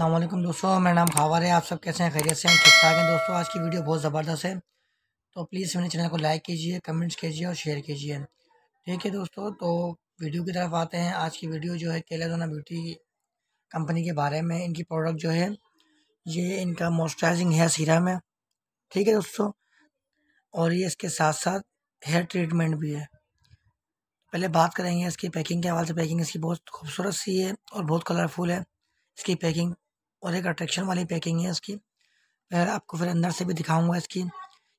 वालेकुम दोस्तों मेरा नाम खावर है आप सब कैसे हैं खैरियत से हैं ठीक ठाक हैं दोस्तों आज की वीडियो बहुत ज़बरदस्त है तो प्लीज़ मेरे चैनल को लाइक कीजिए कमेंट्स कीजिए और शेयर कीजिए ठीक है दोस्तों तो वीडियो की तरफ आते हैं आज की वीडियो जो है दोना ब्यूटी कंपनी के बारे में इनकी प्रोडक्ट जो है ये इनका मॉइस्चराइजिंग हेयर सीरम है ठीक है दोस्तों और ये इसके साथ साथ हेयर ट्रीटमेंट भी है पहले बात करेंगे इसकी पैकिंग के हवाले से पैकिंग इसकी बहुत खूबसूरत सी है और बहुत कलरफुल है इसकी पैकिंग और एक अट्रैक्शन वाली पैकिंग है इसकी मैं आपको फिर अंदर से भी दिखाऊंगा इसकी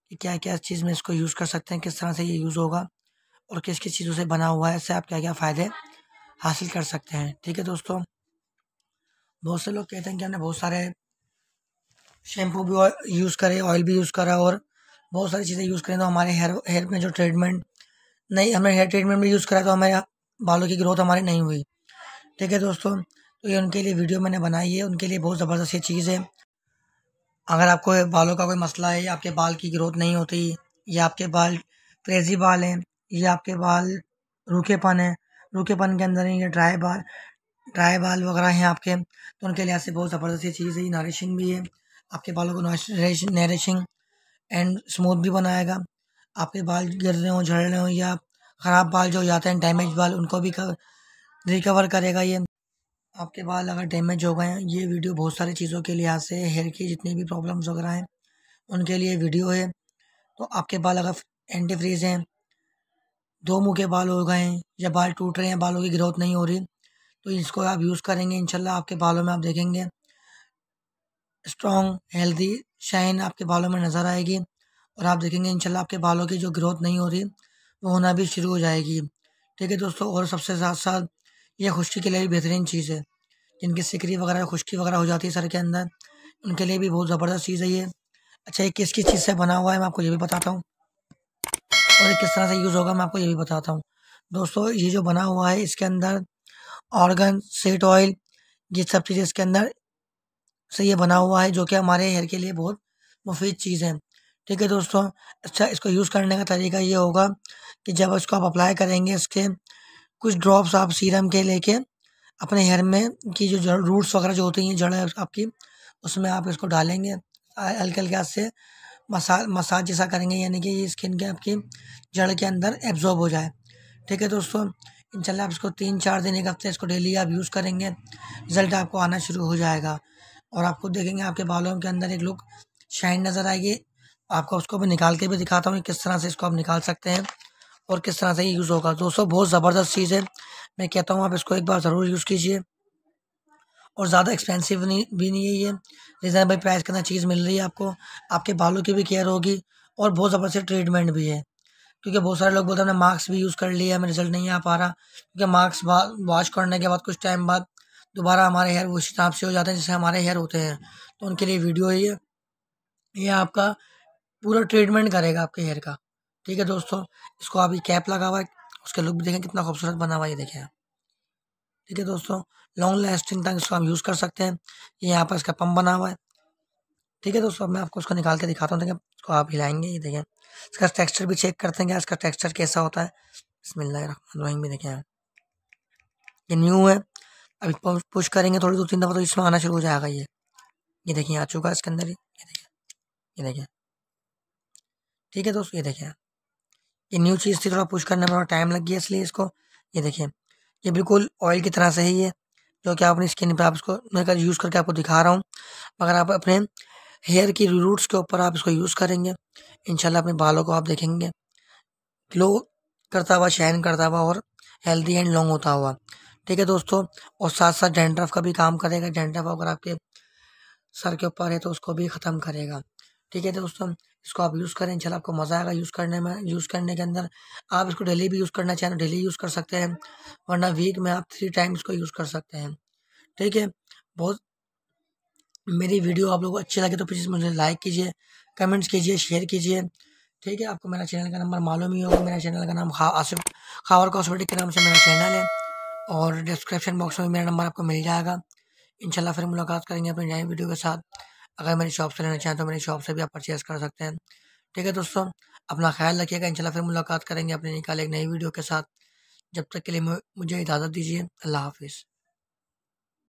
कि क्या क्या चीज़ में इसको यूज़ कर सकते हैं किस तरह से ये यूज़ होगा और किस किस चीज़ों से बना हुआ है इससे आप क्या क्या फ़ायदे हासिल कर सकते हैं ठीक है दोस्तों बहुत से लोग कहते हैं कि हमने बहुत सारे शैम्पू भी यूज़ करे ऑयल भी यूज़ करा और बहुत सारी चीज़ें यूज़ करें तो हमारे हेयर हेयर में जो ट्रीटमेंट नहीं हमने हेयर ट्रीटमेंट भी यूज़ करा तो हमारे बालों की ग्रोथ हमारी नहीं हुई ठीक है दोस्तों तो ये उनके लिए वीडियो मैंने बनाई है उनके लिए बहुत ज़बरदस्त ये चीज़ है अगर आपको बालों का कोई मसला है या आपके बाल की ग्रोथ नहीं होती या आपके बाल क्रेजी बाल हैं या आपके बाल रूखेपन है रूखेपन के अंदर ये ड्राई बाल ड्राई बाल वगैरह हैं आपके तो उनके लिहाज से बहुत ज़बरदस्त ये चीज़ है नरिशिंग भी है आपके बालों को नरिशिंग एंड स्मूथ भी बनाएगा आपके बाल गिर रहे हों झड़ रहे हों या ख़राब बाल जो हो जाते हैं डैमेज बाल उनको भी रिकवर करेगा ये आपके बाल अगर डैमेज हो गए हैं ये वीडियो बहुत सारी चीज़ों के लिहाज से हेयर की जितनी भी प्रॉब्लम्स वगैरह हैं उनके लिए वीडियो है तो आपके बाल अगर एंटी फ्रीज हैं दो मुँह के बाल हो गए हैं या बाल टूट रहे हैं बालों की ग्रोथ नहीं हो रही तो इसको आप यूज़ करेंगे इनशाला आपके बालों में आप देखेंगे स्ट्रॉन्ग हेल्दी शाइन आपके बालों में नज़र आएगी और आप देखेंगे इनशाला आपके बालों की जो ग्रोथ नहीं हो रही वो होना भी शुरू हो जाएगी ठीक है दोस्तों और सबसे साथ साथ यह खुश्की के लिए भी बेहतरीन चीज़ है जिनकी सिकरी वगैरह खुश्की वगैरह हो जाती है सर के अंदर उनके लिए भी बहुत ज़बरदस्त चीज़ है ये अच्छा ये किस किस चीज़ से बना हुआ है मैं आपको ये भी बताता हूँ और ये किस तरह से यूज़ होगा मैं आपको ये भी बताता हूँ दोस्तों ये जो बना हुआ है इसके अंदर ऑर्गन सेट ऑयल ये सब चीज़ें इसके अंदर से ये बना हुआ है जो कि हमारे हेयर के लिए बहुत मुफीद चीज़ है ठीक है दोस्तों अच्छा इसको यूज़ करने का तरीका ये होगा कि जब इसको आप अप्लाई करेंगे इसके कुछ ड्रॉप्स आप सीरम के लेके अपने हेयर में की जो जड़ रूट्स वगैरह जो होती हैं जड़ आपकी उसमें आप इसको डालेंगे हल्के हल्के हाथ से मसाज मसाज जैसा करेंगे यानी कि ये स्किन के आपकी जड़ के अंदर एब्जॉर्ब हो जाए ठीक है दोस्तों इंशाल्लाह आप इसको तीन चार दिन एक हफ्ते इसको डेली आप यूज़ करेंगे रिजल्ट आपको आना शुरू हो जाएगा और आपको देखेंगे आपके बालों के अंदर एक लुक शाइन नज़र आएगी आपको उसको भी निकाल के भी दिखाता हूँ किस तरह से इसको आप निकाल सकते हैं और किस तरह से यूज़ होगा दोस्तों बहुत ज़बरदस्त चीज़ है मैं कहता हूँ आप इसको एक बार ज़रूर यूज़ कीजिए और ज़्यादा एक्सपेंसिव नहीं भी नहीं है ये रिजनेबल प्राइस के अंदर चीज़ मिल रही है आपको आपके बालों की भी केयर होगी और बहुत ज़बरदस्त ट्रीटमेंट भी है क्योंकि बहुत सारे लोग बोलते हैं हमने मास्क भी यूज़ कर लिया हमें रिजल्ट नहीं आ पा रहा क्योंकि मास्क वॉश करने के बाद कुछ टाइम बाद दोबारा हमारे हेयर उस हिसाब से हो जाते हैं जैसे हमारे हेयर होते हैं तो उनके लिए वीडियो है ये ये आपका पूरा ट्रीटमेंट करेगा आपके हेयर का ठीक है दोस्तों इसको अभी कैप लगा हुआ है उसका लुक भी देखें कितना खूबसूरत बना हुआ है ये देखें आप ठीक है दोस्तों लॉन्ग लास्टिंग तक इसको हम यूज़ कर सकते हैं ये यहाँ पर इसका पम्प बना हुआ है ठीक है दोस्तों अब मैं आपको उसको निकाल के दिखाता हूँ देखें इसको आप हिलाएंगे ये देखें इसका टेक्स्चर भी चेक करते हैं इसका टेक्स्चर कैसा होता है बसमिल्लाम भी देखें आप ये न्यू है अभी पुश करेंगे थोड़ी दो तीन दफ़ा तो इसमें आना शुरू हो जाएगा ये ये देखिए आ चुका है इसके अंदर ही ये देखिए ये देखिए ठीक है दोस्तों ये देखिए ये न्यू चीज़ थी थोड़ा पुश करने में थोड़ा टाइम लग गया इसलिए इसको ये देखिए ये बिल्कुल ऑयल की तरह से ही है जो कि आप अपनी स्किन पर आप इसको मैं कल यूज़ करके आपको दिखा रहा हूँ अगर आप अपने हेयर की रूट्स के ऊपर आप इसको यूज़ करेंगे इन अपने बालों को आप देखेंगे ग्लो करता हुआ शाइन करता हुआ और हेल्दी एंड लॉन्ग होता हुआ ठीक है दोस्तों और साथ साथ डेंड्रफ का भी काम करेगा डेंड्रफ अगर आपके सर के ऊपर है तो उसको भी ख़त्म करेगा ठीक है दोस्तों इसको आप यूज़ करें इंशाल्लाह आपको मज़ा आएगा यूज़ करने में यूज़ करने के अंदर आप इसको डेली भी यूज़ करना चाहें तो डेली यूज़ कर सकते हैं वरना वीक में आप थ्री टाइम इसको यूज़ कर सकते हैं ठीक है बहुत मेरी वीडियो आप लोग को अच्छी लगे तो प्लीज़ मुझे लाइक कीजिए कमेंट्स कीजिए शेयर कीजिए ठीक है आपको मेरा चैनल का नंबर मालूम ही होगा मेरा चैनल का नाम आसिफ खावर कॉस्मेटिक के नाम से मेरा चैनल है और डिस्क्रिप्शन बॉक्स में मेरा नंबर आपको मिल जाएगा इंशाल्लाह फिर मुलाकात करेंगे अपनी नई वीडियो के साथ अगर मेरी शॉप से लेना चाहें तो मेरी शॉप से भी आप परचेज़ कर सकते हैं ठीक है दोस्तों अपना ख्याल रखिएगा इंशाल्लाह फिर मुलाकात करेंगे अपने निकाले एक नई वीडियो के साथ जब तक के लिए मुझे इजाज़त दीजिए अल्लाह हाफिज़